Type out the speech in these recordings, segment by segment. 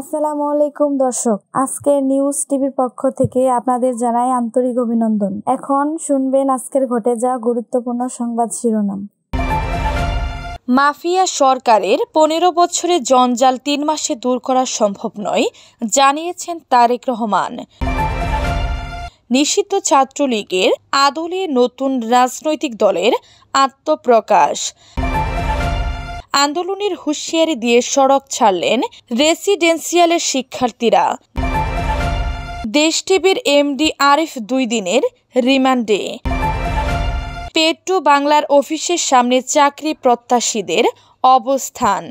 আসসালামু আলাইকুম দর্শক আজকের নিউজ টিভির পক্ষ থেকে আপনাদের জানাই আন্তরিক অভিনন্দন এখন শুনবেন আজকের ঘটে যাওয়া গুরুত্বপূর্ণ সংবাদ শিরোনাম মাফিয়া সরকারের পনেরো বছরে জঞ্জাল তিন মাসে দূর করা সম্ভব নয় জানিয়েছেন তারেক রহমান নিষিদ্ধ ছাত্রলীগের আদলে নতুন রাজনৈতিক দলের আত্মপ্রকাশ আন্দোলনের হুঁশিয়ারি দিয়ে সড়ক ছাড়লেন রেসিডেন্সিয়ালের শিক্ষার্থীরা দেশ টিভির এমডি আরিফ দুই দিনের রিমান্ডে পেট্রো বাংলার অফিসের সামনে চাকরি প্রত্যাশীদের অবস্থান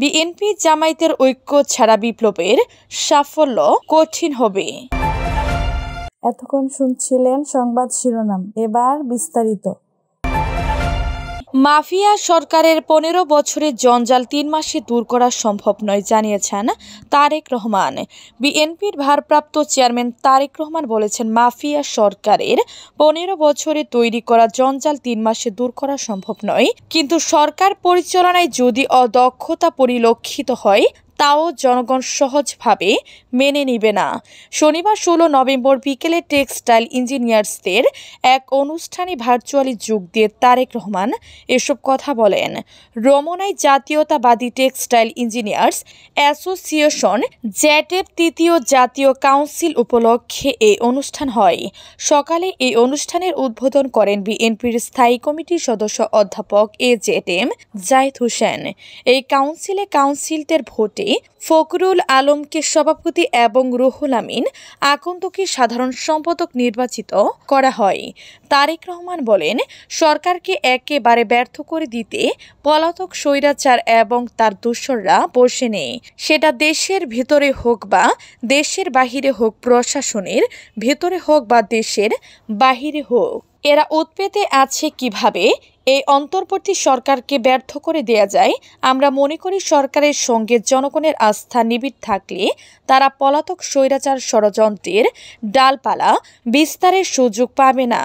বিএনপি জামায়াতের ঐক্য ছাড়া বিপ্লবের সাফল্য কঠিন হবে এতক্ষণ শুনছিলেন সংবাদ শিরোনাম এবার বিস্তারিত মাফিয়া সরকারের পনেরো বছরের জঞ্জাল তিন মাসে দূর করা সম্ভব নয় জানিয়েছেন তারেক রহমান বিএনপির ভারপ্রাপ্ত চেয়ারম্যান তারেক রহমান বলেছেন মাফিয়া সরকারের পনেরো বছরে তৈরি করা জঞ্জাল তিন মাসে দূর করা সম্ভব নয় কিন্তু সরকার পরিচালনায় যদি অদক্ষতা পরিলক্ষিত হয় তাও জনগণ সহজভাবে মেনে নিবে না শনিবার ষোলো নভেম্বর বিকেলে টেক্সটাইল ইঞ্জিনিয়ার্সদের এক অনুষ্ঠানে ভার্চুয়ালি যোগ দিয়ে তারেক রহমান এসব কথা বলেন রমনায় জাতীয়তাবাদী টেক্সটাইল ইঞ্জিনিয়ার্স অ্যাসোসিয়েশন জ্যাটেপ তৃতীয় জাতীয় কাউন্সিল উপলক্ষে এই অনুষ্ঠান হয় সকালে এই অনুষ্ঠানের উদ্বোধন করেন বিএনপির স্থায়ী কমিটির সদস্য অধ্যাপক A Z M Zayed Hossain এই কাউন্সিলে কাউন্সিলদের ভোটে সভায় ফকরুল আলমকে সভাপতি এবং রুহুল আমিন আকন্তকে সাধারণ সম্পাদক নির্বাচিত করা হয় তারেক রহমান বলেন সরকারকে একেবারে ব্যর্থ করে দিতে পলাতক স্বৈরাচার এবং তার দূষররা বসে নেই সেটা দেশের ভেতরে হোক বা দেশের বাহিরে হোক প্রশাসনের ভেতরে হোক বা দেশের বাহিরে হোক এরা উৎপেতে আছে কিভাবে এই অন্তর্বর্তী সরকারকে ব্যর্থ করে দেয়া যায় আমরা মনে করি সরকারের সঙ্গে জনগণের আস্থা নিবিড় থাকলে তারা পলাতক স্বৈরাচার ষড়যন্ত্রের ডালপালা বিস্তারের সুযোগ পাবে না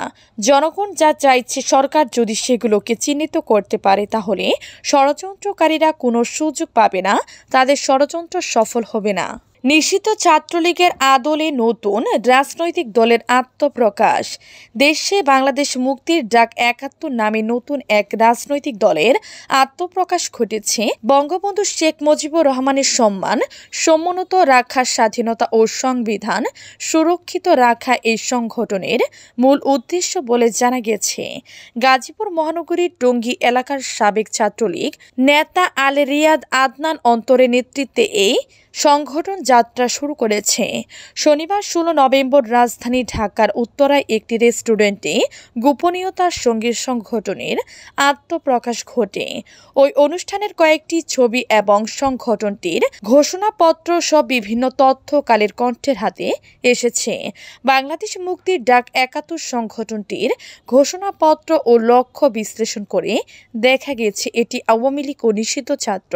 জনগণ যা চাইছে সরকার যদি সেগুলোকে চিহ্নিত করতে পারে তাহলে ষড়যন্ত্রকারীরা কোনো সুযোগ পাবে না তাদের ষড়যন্ত্র সফল হবে না নিষিদ্ধ ছাত্রলীগের আদলে নতুন রাজনৈতিক দলের আত্মপ্রকাশ দেশে বাংলাদেশ মুক্তির ডাক একাত্তর নামে নতুন এক রাজনৈতিক দলের আত্মপ্রকাশ ঘটেছে বঙ্গবন্ধু শেখ মুজিবুর রহমানের সম্মান সমুন্নত রাখার স্বাধীনতা ও সংবিধান সুরক্ষিত রাখা এই সংগঠনের মূল উদ্দেশ্য বলে জানা গেছে গাজীপুর মহানগরীর টঙ্গী এলাকার সাবেক ছাত্রলীগ নেতা আল রিয়াদ আদনান অন্তরের নেতৃত্বে এই সংগঠন যাত্রা শুরু করেছে শনিবার ষোলো নভেম্বর রাজধানী ঢাকার উত্তরায় একটি রেস্টুরেন্টে গোপনীয়তার সঙ্গে সংগঠনের আত্মপ্রকাশ ঘটে ওই অনুষ্ঠানের কয়েকটি ছবি এবং সংগঠনটির ঘোষণাপত্র সব বিভিন্ন তথ্য কালের কণ্ঠের হাতে এসেছে বাংলাদেশ মুক্তির ডাক একাত্তর সংগঠনটির ঘোষণাপত্র ও লক্ষ্য বিশ্লেষণ করে দেখা গেছে এটি আওয়ামী লীগ ও নিষিদ্ধ ছাত্র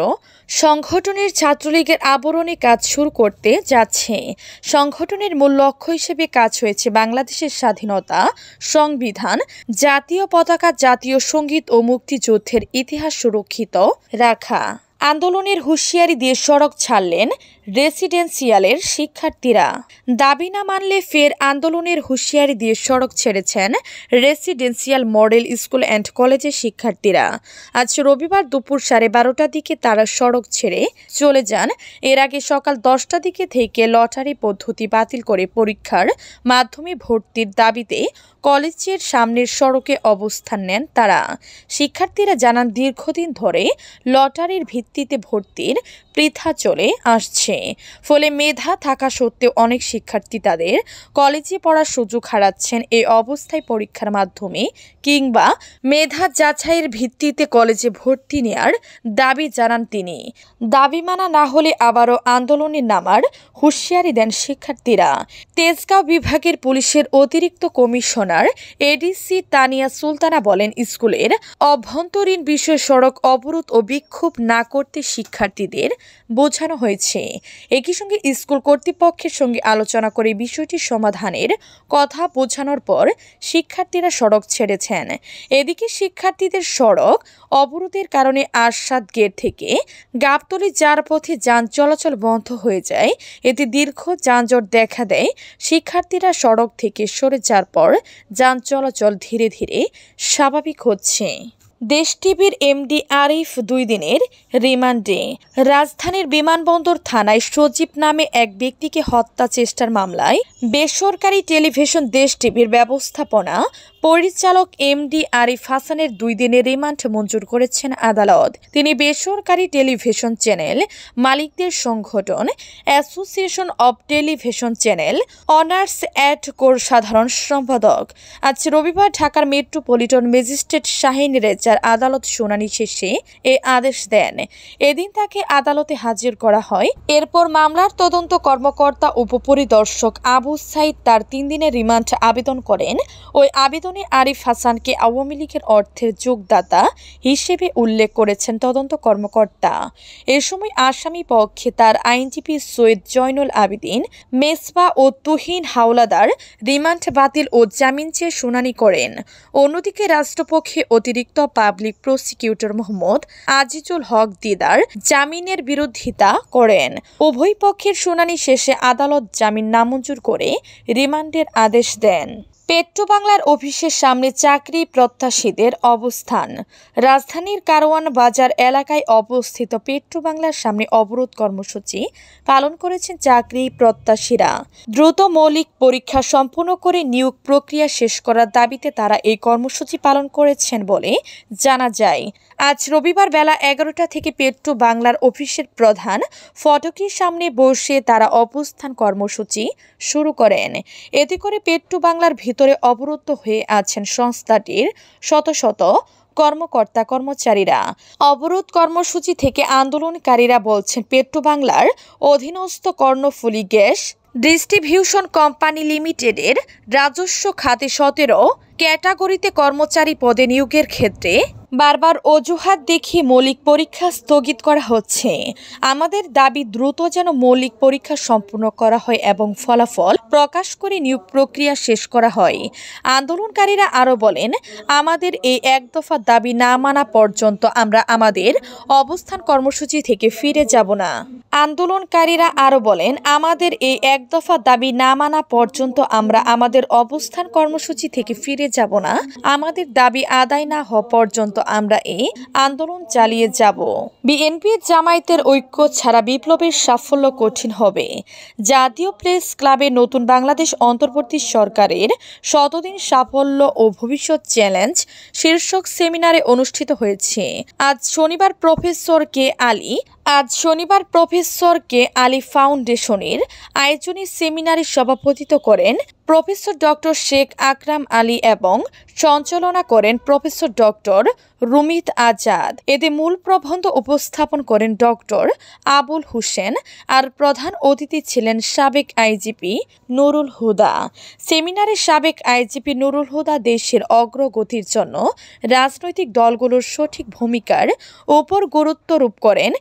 সংগঠনের ছাত্রলীগের আবরণে কাজ শুরু করে করতে যাচ্ছে সংগঠনের মূল লক্ষ্য হিসেবে কাজ হয়েছে বাংলাদেশের স্বাধীনতা সংবিধান জাতীয় পতাকা জাতীয় সঙ্গীত ও মুক্তিযুদ্ধের ইতিহাস সুরক্ষিত রাখা আন্দোলনের হুঁশিয়ারি দিয়ে সড়ক ছাড়লেন রেসিডেন্সিয়ালের শিক্ষার্থীরা দাবি না মানলে ফের আন্দোলনের হুঁশিয়ারি দিয়ে সড়ক ছেড়েছেন রেসিডেন্সিয়াল মডেল স্কুল অ্যান্ড কলেজের শিক্ষার্থীরা আজ রবিবার দুপুর সাড়ে বারোটার দিকে তারা সড়ক ছেড়ে চলে যান এর আগে সকাল দশটা দিকে থেকে লটারি পদ্ধতি বাতিল করে পরীক্ষার মাধ্যমে ভর্তির দাবিতে কলেজের সামনের সড়কে অবস্থান নেন তারা শিক্ষার্থীরা জানান দীর্ঘদিন ধরে লটারির ভিত্তিতে ভর্তির পৃথা চলে আসছে ফলে মেধা থাকা সত্ত্বেও অনেক শিক্ষার্থী তাদের কলেজে পড়ার সুযোগ হারাচ্ছেন এই অবস্থায় পরীক্ষার মাধ্যমে কিংবা মেধা যাচাইয়ের ভিত্তিতে কলেজে ভর্তি নেয়ার দাবি জানান তিনি দাবি মানা না হলে আবারও আন্দোলনে নামার হুঁশিয়ারি দেন শিক্ষার্থীরা তেজগাঁও বিভাগের পুলিশের অতিরিক্ত কমিশনার এডিসি তানিয়া সুলতানা বলেন স্কুলের অভ্যন্তরীণ বিষয়ে সড়ক অবরোধ ও বিক্ষোভ না করতে শিক্ষার্থীদের বোঝানো হয়েছে একই সঙ্গে স্কুল কর্তৃপক্ষের সঙ্গে আলোচনা করে বিষয়টি সমাধানের কথা বোঝানোর পর শিক্ষার্থীরা সড়ক ছেড়েছেন এদিকে শিক্ষার্থীদের সড়ক অবরোধের কারণে আশ্বাদ গেট থেকে গাবতলি যার পথে যান চলাচল বন্ধ হয়ে যায় এতে দীর্ঘ যানজট দেখা দেয় শিক্ষার্থীরা সড়ক থেকে সরে যাওয়ার পর যান চলাচল ধীরে ধীরে স্বাভাবিক হচ্ছে দেশ টিভির এমডি আরিফ দুই দিনের রিমান্ডে রাজধানীর বিমানবন্দর থানায় সজীব নামে এক ব্যক্তিকে হত্যা চেষ্টার মামলায় বেসরকারি টেলিভিশন দেশ টিভির ব্যবস্থাপনা পরিচালক এম ডি আরিফ হাসানের দুই দিনের রিমান্ড মঞ্জুর করেছেন আদালত তিনি বেসরকারি টেলিভিশন চ্যানেল মালিকদের সংগঠন association of television channel owners অ্যাট কোর সাধারণ সম্পাদক আজ রবিবার ঢাকার মেট্রোপলিটন ম্যাজিস্ট্রেট শাহিন রেজার আদালত শুনানি শেষে এ আদেশ দেন এদিন তাকে আদালতে হাজির করা হয় এরপর মামলার তদন্ত কর্মকর্তা উপপরিদর্শক আবু সাইদ তার তিন দিনের রিমান্ড আবেদন করেন ওই আবেদন নির্বাচনে আরিফ হাসানকে আওয়ামী লীগের অর্থের যোগদাতা হিসেবে উল্লেখ করেছেন তদন্ত কর্মকর্তা এ সময় আসামি পক্ষে তার আইনজীবী সৈয়দ জয়নুল আবিদিন মেসবা ও তুহিন হাওলাদার রিমান্ড বাতিল ও জামিন চেয়ে শুনানি করেন অন্যদিকে রাষ্ট্রপক্ষে অতিরিক্ত পাবলিক প্রসিকিউটর মোহাম্মদ আজিজুল হক দিদার জামিনের বিরোধিতা করেন উভয় পক্ষের শুনানি শেষে আদালত জামিন নামঞ্জুর করে রিমান্ডের আদেশ দেন পেট্রোবাংলার অফিসের সামনে চাকরি প্রত্যাশীদের অবস্থান রাজধানীর কারওয়ান বাজার এলাকায় অবস্থিত পেট্রোবাংলার সামনে অবরোধ কর্মসূচি পালন করেছেন চাকরি প্রত্যাশীরা দ্রুত মৌলিক পরীক্ষা সম্পূর্ণ করে নিয়োগ প্রক্রিয়া শেষ করার দাবিতে তারা এই কর্মসূচি পালন করেছেন বলে জানা যায় আজ রবিবার বেলা এগারোটা থেকে পেট্রো বাংলার অফিসের প্রধান ফটকের সামনে বসে তারা অবস্থান কর্মসূচি শুরু করেন এতে করে পেট্রো বাংলার ভিতরে অবরুদ্ধ হয়ে আছেন সংস্থাটির শত শত কর্মকর্তা কর্মচারীরা অবরোধ কর্মসূচি থেকে আন্দোলনকারীরা বলছেন পেট্রো বাংলার অধীনস্থ কর্ণফুলি গ্যাস ডিস্ট্রিবিউশন কোম্পানি লিমিটেডের রাজস্ব খাতে সতেরো ক্যাটাগরিতে কর্মচারী পদে নিয়োগের ক্ষেত্রে বারবার অজুহাত দেখিয়ে মৌলিক পরীক্ষা স্থগিত করা হচ্ছে আমাদের দাবি দ্রুত যেন মৌলিক পরীক্ষা সম্পূর্ণ করা হয় এবং ফলাফল প্রকাশ করে নিয়োগ প্রক্রিয়া শেষ করা হয় আন্দোলনকারীরা আরও বলেন আমাদের এই এক দফা দাবি না মানা পর্যন্ত আমরা আমাদের অবস্থান কর্মসূচি থেকে ফিরে যাব না আন্দোলনকারীরা আরও বলেন আমাদের এই এক দফা দাবি না মানা পর্যন্ত আমরা আমাদের অবস্থান কর্মসূচি থেকে ফিরে যাব না আমাদের দাবি আদায় না হওয়া পর্যন্ত আমরা এই আন্দোলন চালিয়ে যাব বিএনপি জামায়াতের ঐক্য ছাড়া বিপ্লবের সাফল্য কঠিন হবে জাতীয় প্রেস ক্লাবে নতুন বাংলাদেশ অন্তর্বর্তী সরকারের শতদিন সাফল্য ও ভবিষ্যৎ চ্যালেঞ্জ শীর্ষক সেমিনারে অনুষ্ঠিত হয়েছে আজ শনিবার প্রফেসর কে আলী আজ শনিবার প্রফেসর কে আলী ফাউন্ডেশনের আয়োজনী সেমিনারে সভাপতিত্ব করেন প্রফেসর ডক্টর শেখ আকরাম আলী এবং সঞ্চালনা করেন প্রফেসর ডক্টর রুমিত আজাদ এতে মূল প্রবন্ধ উপস্থাপন করেন ডক্টর আবুল হোসেন আর প্রধান অতিথি ছিলেন সাবেক আইজিপি নুরুল হুদা সেমিনারে সাবেক আইজিপি নুরুল হুদা দেশের অগ্রগতির জন্য রাজনৈতিক দলগুলোর সঠিক ভূমিকার ওপর গুরুত্বারোপ করেন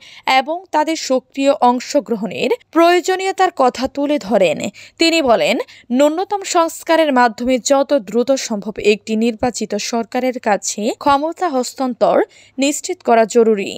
এবং তাদের সক্রিয় অংশগ্রহণের প্রয়োজনীয়তার কথা তুলে ধরেন তিনি বলেন ন্যূনতম নিয়ম সংস্কারের মাধ্যমে যত দ্রুত সম্ভব একটি নির্বাচিত সরকারের কাছে ক্ষমতা হস্তান্তর নিশ্চিত করা জরুরি